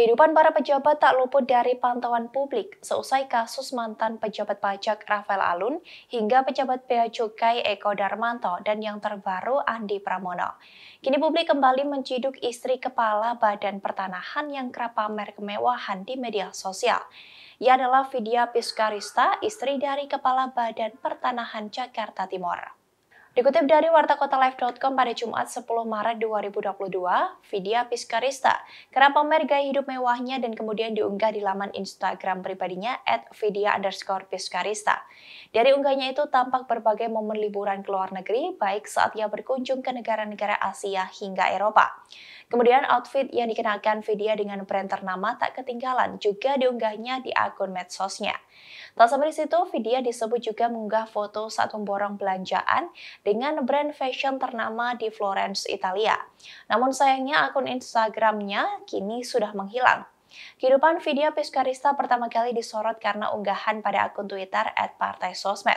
Kehidupan para pejabat tak luput dari pantauan publik seusai kasus mantan pejabat pajak Rafael Alun hingga pejabat bea cukai Eko Darmanto dan yang terbaru Andi Pramono. Kini publik kembali menciduk istri kepala Badan Pertanahan yang kerap pamer kemewahan di media sosial. Ia adalah Vidya Piskarista, istri dari Kepala Badan Pertanahan Jakarta Timur. Dikutip dari wartakotalife.com pada Jumat 10 Maret 2022, Vidya Piskarista kerap pamer gaya hidup mewahnya dan kemudian diunggah di laman Instagram pribadinya at underscore Piskarista. Dari unggahnya itu tampak berbagai momen liburan ke luar negeri, baik saat ia berkunjung ke negara-negara Asia hingga Eropa. Kemudian outfit yang dikenakan Vidya dengan brand ternama tak ketinggalan juga diunggahnya di akun medsosnya. Tak sampai di situ, Vidya disebut juga mengunggah foto saat memborong belanjaan dengan brand fashion ternama di Florence, Italia. Namun sayangnya akun Instagramnya kini sudah menghilang. Kehidupan video Piskarista pertama kali disorot karena unggahan pada akun Twitter at Partai Sosmed.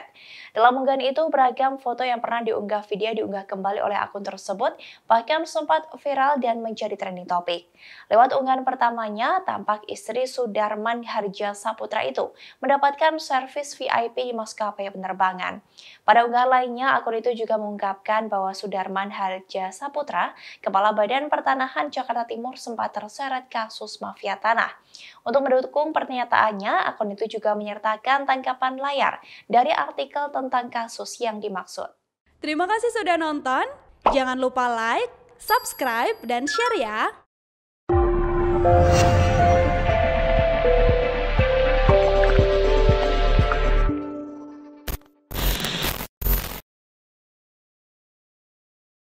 Dalam unggahan itu, beragam foto yang pernah diunggah video diunggah kembali oleh akun tersebut, bahkan sempat viral dan menjadi trending topic. Lewat unggahan pertamanya, tampak istri Sudarman Harja Saputra itu mendapatkan servis VIP di maskapai penerbangan. Pada unggahan lainnya, akun itu juga mengungkapkan bahwa Sudarman Harja Saputra, Kepala Badan Pertanahan Jakarta Timur sempat terseret kasus mafia tanah. Untuk mendukung pernyataannya, akun itu juga menyertakan tangkapan layar dari artikel tentang kasus yang dimaksud. Terima kasih sudah nonton. Jangan lupa like, subscribe, dan share ya.